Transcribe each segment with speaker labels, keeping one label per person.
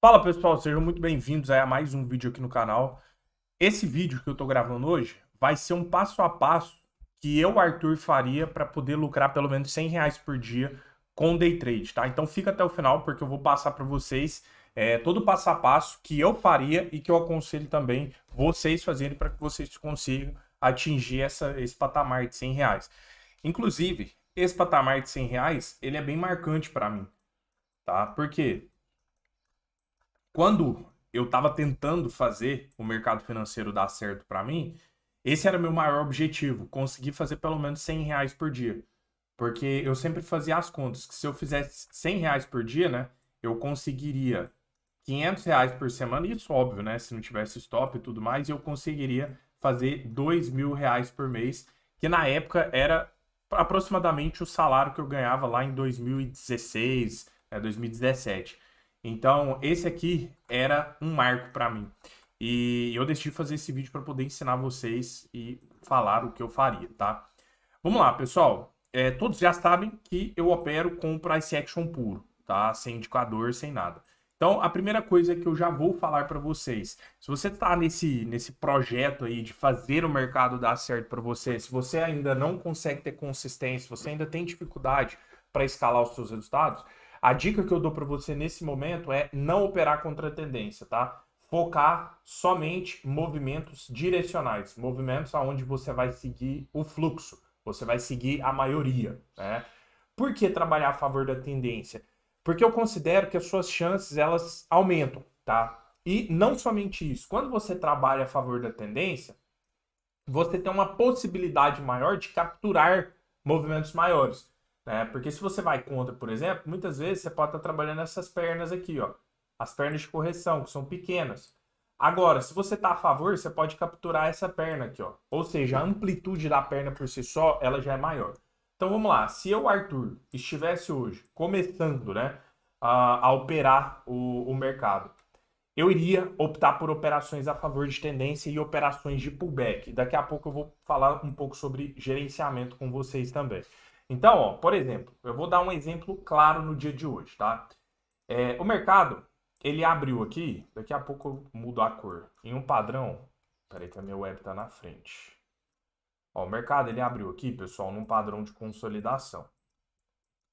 Speaker 1: Fala pessoal, sejam muito bem-vindos a mais um vídeo aqui no canal. Esse vídeo que eu tô gravando hoje vai ser um passo a passo que eu, Arthur, faria para poder lucrar pelo menos 100 reais por dia com day trade, tá? Então fica até o final porque eu vou passar para vocês é, todo o passo a passo que eu faria e que eu aconselho também vocês fazerem para que vocês consigam atingir essa, esse patamar de 100 reais. Inclusive, esse patamar de 100 reais, ele é bem marcante para mim, tá? Por quê? quando eu estava tentando fazer o mercado financeiro dar certo para mim, esse era meu maior objetivo, conseguir fazer pelo menos 100 reais por dia. Porque eu sempre fazia as contas que se eu fizesse 100 reais por dia, né, eu conseguiria 500 reais por semana, isso óbvio, né, se não tivesse stop e tudo mais, eu conseguiria fazer 2 mil reais por mês, que na época era aproximadamente o salário que eu ganhava lá em 2016, né, 2017. Então, esse aqui era um marco para mim. E eu decidi fazer esse vídeo para poder ensinar vocês e falar o que eu faria, tá? Vamos lá, pessoal. É, todos já sabem que eu opero com price action puro, tá? Sem indicador, sem nada. Então, a primeira coisa que eu já vou falar para vocês, se você está nesse, nesse projeto aí de fazer o mercado dar certo para você, se você ainda não consegue ter consistência, se você ainda tem dificuldade para escalar os seus resultados, a dica que eu dou para você nesse momento é não operar contra a tendência, tá? Focar somente movimentos direcionais, movimentos aonde você vai seguir o fluxo, você vai seguir a maioria, né? Por que trabalhar a favor da tendência? Porque eu considero que as suas chances elas aumentam, tá? E não somente isso, quando você trabalha a favor da tendência, você tem uma possibilidade maior de capturar movimentos maiores. Né? Porque se você vai contra, por exemplo, muitas vezes você pode estar tá trabalhando essas pernas aqui, ó. As pernas de correção, que são pequenas. Agora, se você está a favor, você pode capturar essa perna aqui, ó. Ou seja, a amplitude da perna por si só, ela já é maior. Então vamos lá, se eu, Arthur, estivesse hoje começando né, a, a operar o, o mercado, eu iria optar por operações a favor de tendência e operações de pullback. Daqui a pouco eu vou falar um pouco sobre gerenciamento com vocês também. Então, ó, por exemplo, eu vou dar um exemplo claro no dia de hoje, tá? É, o mercado, ele abriu aqui, daqui a pouco eu mudo a cor, em um padrão. Peraí que a minha web tá na frente. Ó, o mercado, ele abriu aqui, pessoal, num padrão de consolidação.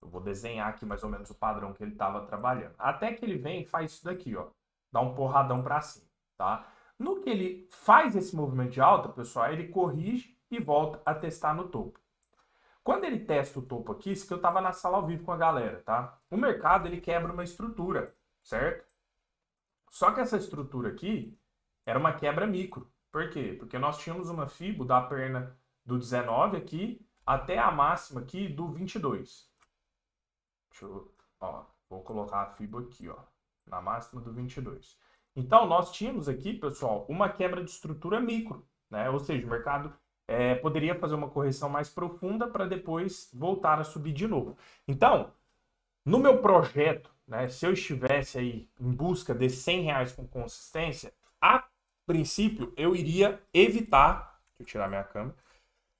Speaker 1: Eu vou desenhar aqui mais ou menos o padrão que ele estava trabalhando. Até que ele vem e faz isso daqui, ó. Dá um porradão para cima, tá? No que ele faz esse movimento de alta, pessoal, ele corrige e volta a testar no topo. Quando ele testa o topo aqui, isso que eu estava na sala ao vivo com a galera, tá? O mercado, ele quebra uma estrutura, certo? Só que essa estrutura aqui era uma quebra micro. Por quê? Porque nós tínhamos uma FIBO da perna do 19 aqui até a máxima aqui do 22. Deixa eu... Ó, vou colocar a FIBO aqui, ó. Na máxima do 22. Então, nós tínhamos aqui, pessoal, uma quebra de estrutura micro, né? Ou seja, o mercado é, poderia fazer uma correção mais profunda para depois voltar a subir de novo. Então, no meu projeto, né, se eu estivesse aí em busca de 100 reais com consistência, a princípio eu iria evitar, deixa eu tirar minha câmera,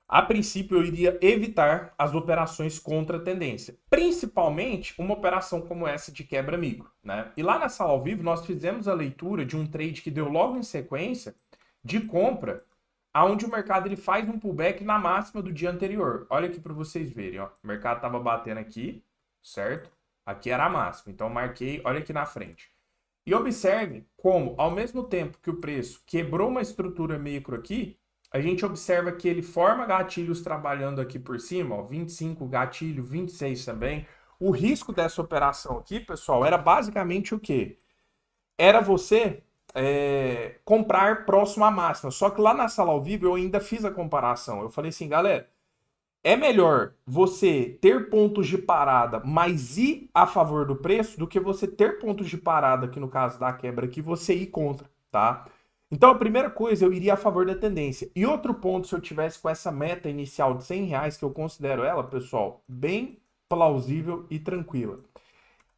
Speaker 1: a princípio eu iria evitar as operações contra a tendência, principalmente uma operação como essa de quebra amigo, né? E lá na sala ao vivo nós fizemos a leitura de um trade que deu logo em sequência de compra aonde o mercado ele faz um pullback na máxima do dia anterior. Olha aqui para vocês verem, ó. O mercado estava batendo aqui, certo? Aqui era a máxima, então marquei, olha aqui na frente. E observe como, ao mesmo tempo que o preço quebrou uma estrutura micro aqui, a gente observa que ele forma gatilhos trabalhando aqui por cima, ó, 25 gatilho, 26 também. O risco dessa operação aqui, pessoal, era basicamente o quê? Era você é, comprar próximo à máxima. Só que lá na sala ao vivo eu ainda fiz a comparação. Eu falei assim, galera, é melhor você ter pontos de parada, mas ir a favor do preço, do que você ter pontos de parada, que no caso da quebra, que você ir contra, tá? Então a primeira coisa, eu iria a favor da tendência. E outro ponto, se eu tivesse com essa meta inicial de 100 reais, que eu considero ela, pessoal, bem plausível e tranquila.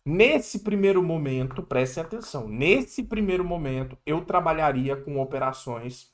Speaker 1: Nesse primeiro momento, prestem atenção, nesse primeiro momento eu trabalharia com operações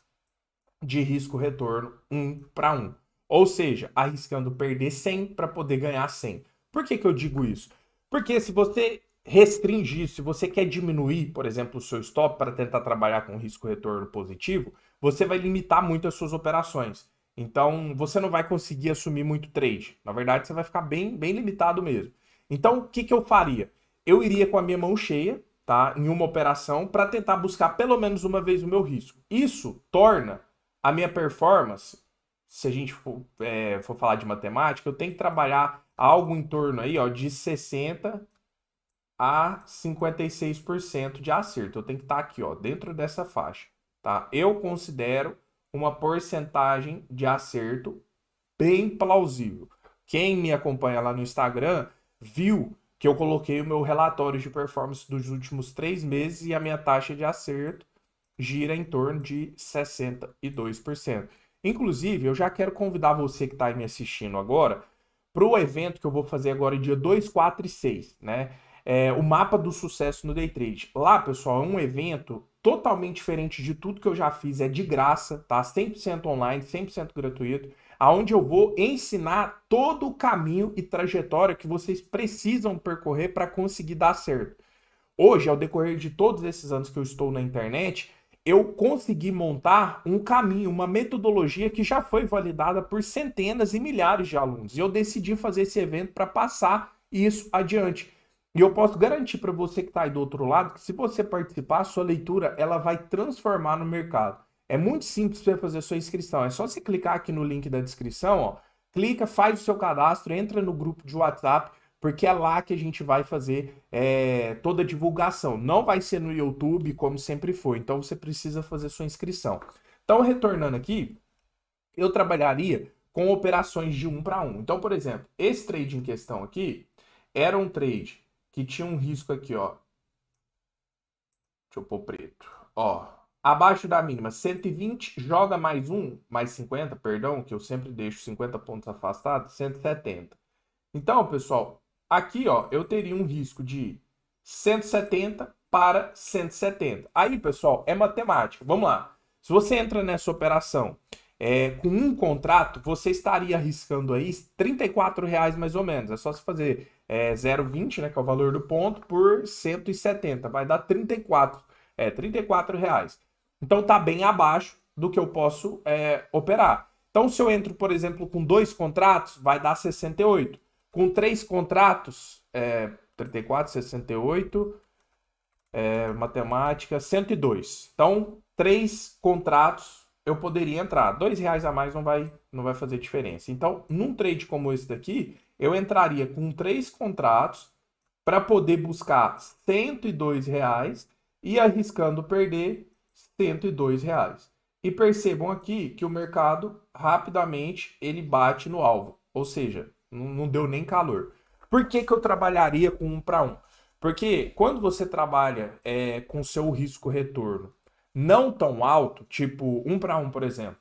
Speaker 1: de risco-retorno um para um. Ou seja, arriscando perder 100 para poder ganhar 100. Por que, que eu digo isso? Porque se você restringir, se você quer diminuir, por exemplo, o seu stop para tentar trabalhar com risco-retorno positivo, você vai limitar muito as suas operações. Então, você não vai conseguir assumir muito trade. Na verdade, você vai ficar bem, bem limitado mesmo. Então, o que, que eu faria? eu iria com a minha mão cheia, tá? Em uma operação para tentar buscar pelo menos uma vez o meu risco. Isso torna a minha performance, se a gente for, é, for falar de matemática, eu tenho que trabalhar algo em torno aí, ó, de 60 a 56% de acerto. Eu tenho que estar tá aqui, ó, dentro dessa faixa, tá? Eu considero uma porcentagem de acerto bem plausível. Quem me acompanha lá no Instagram viu que eu coloquei o meu relatório de performance dos últimos três meses e a minha taxa de acerto gira em torno de 62%. Inclusive, eu já quero convidar você que está me assistindo agora para o evento que eu vou fazer agora dia 2, 4 e 6, né? É, o mapa do sucesso no day trade. Lá, pessoal, é um evento totalmente diferente de tudo que eu já fiz, é de graça, tá? 100% online, 100% gratuito aonde eu vou ensinar todo o caminho e trajetória que vocês precisam percorrer para conseguir dar certo. Hoje, ao decorrer de todos esses anos que eu estou na internet, eu consegui montar um caminho, uma metodologia que já foi validada por centenas e milhares de alunos. E eu decidi fazer esse evento para passar isso adiante. E eu posso garantir para você que está aí do outro lado que se você participar, sua leitura ela vai transformar no mercado. É muito simples para fazer sua inscrição. É só você clicar aqui no link da descrição, ó. Clica, faz o seu cadastro, entra no grupo de WhatsApp, porque é lá que a gente vai fazer é, toda a divulgação. Não vai ser no YouTube, como sempre foi. Então você precisa fazer sua inscrição. Então, retornando aqui, eu trabalharia com operações de um para um. Então, por exemplo, esse trade em questão aqui era um trade que tinha um risco aqui, ó. Deixa eu pôr preto. Ó, Abaixo da mínima, 120, joga mais um, mais 50, perdão, que eu sempre deixo 50 pontos afastados, 170. Então, pessoal, aqui ó, eu teria um risco de 170 para 170. Aí, pessoal, é matemática. Vamos lá. Se você entra nessa operação é, com um contrato, você estaria arriscando aí R$ reais mais ou menos. É só você fazer é, 0,20, né, que é o valor do ponto, por 170. Vai dar 34, é, 34 reais. Então está bem abaixo do que eu posso é, operar. Então, se eu entro, por exemplo, com dois contratos, vai dar 68. Com três contratos, é, 34, 68, é, matemática, 102. Então, três contratos eu poderia entrar. Dois reais a mais não vai, não vai fazer diferença. Então, num trade como esse daqui, eu entraria com três contratos para poder buscar 102 reais e arriscando perder 102 reais. E percebam aqui que o mercado rapidamente ele bate no alvo, ou seja, não deu nem calor. Por que, que eu trabalharia com um para um? Porque quando você trabalha é, com seu risco retorno não tão alto, tipo um para um, por exemplo,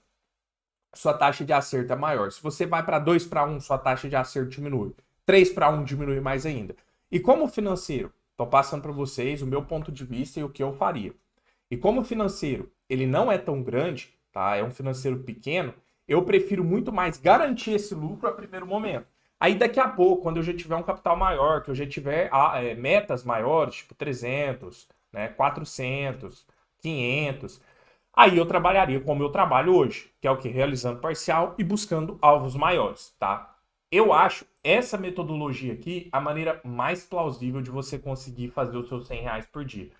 Speaker 1: sua taxa de acerto é maior. Se você vai para dois para um, sua taxa de acerto diminui. Três para um diminui mais ainda. E como financeiro, estou passando para vocês o meu ponto de vista e o que eu faria. E como o financeiro ele não é tão grande, tá? É um financeiro pequeno, eu prefiro muito mais garantir esse lucro a primeiro momento. Aí daqui a pouco, quando eu já tiver um capital maior, que eu já tiver ah, é, metas maiores, tipo 300, né, 400, 500, aí eu trabalharia como eu trabalho hoje, que é o que realizando parcial e buscando alvos maiores, tá? Eu acho essa metodologia aqui a maneira mais plausível de você conseguir fazer os seus 100 reais por dia.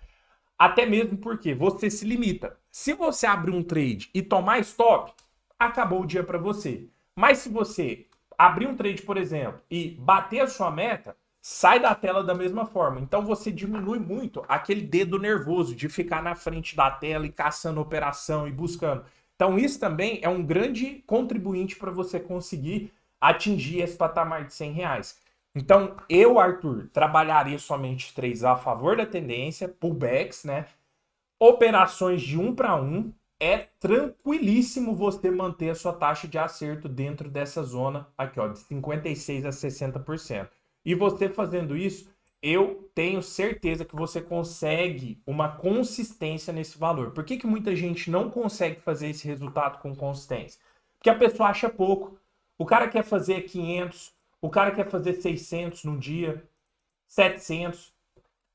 Speaker 1: Até mesmo porque você se limita. Se você abrir um trade e tomar stop, acabou o dia para você. Mas se você abrir um trade, por exemplo, e bater a sua meta, sai da tela da mesma forma. Então você diminui muito aquele dedo nervoso de ficar na frente da tela e caçando operação e buscando. Então isso também é um grande contribuinte para você conseguir atingir esse patamar de 100 reais. Então, eu, Arthur, trabalharia somente 3A favor da tendência, pullbacks, né? Operações de 1 para 1. É tranquilíssimo você manter a sua taxa de acerto dentro dessa zona aqui, ó, de 56 a 60%. E você fazendo isso, eu tenho certeza que você consegue uma consistência nesse valor. Por que, que muita gente não consegue fazer esse resultado com consistência? Porque a pessoa acha pouco. O cara quer fazer 500, o cara quer fazer 600 num dia, 700,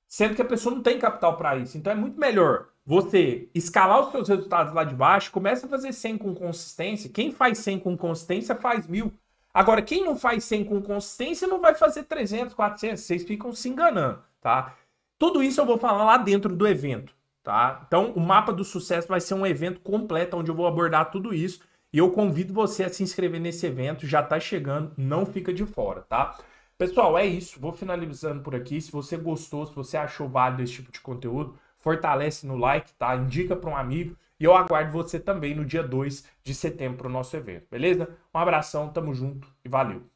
Speaker 1: sendo que a pessoa não tem capital para isso. Então é muito melhor você escalar os seus resultados lá de baixo, começa a fazer 100 com consistência. Quem faz 100 com consistência faz mil. Agora, quem não faz 100 com consistência não vai fazer 300, 400. Vocês ficam se enganando, tá? Tudo isso eu vou falar lá dentro do evento, tá? Então, o mapa do sucesso vai ser um evento completo onde eu vou abordar tudo isso. E eu convido você a se inscrever nesse evento, já está chegando, não fica de fora, tá? Pessoal, é isso. Vou finalizando por aqui. Se você gostou, se você achou válido esse tipo de conteúdo, fortalece no like, tá? Indica para um amigo e eu aguardo você também no dia 2 de setembro para o nosso evento, beleza? Um abração, tamo junto e valeu!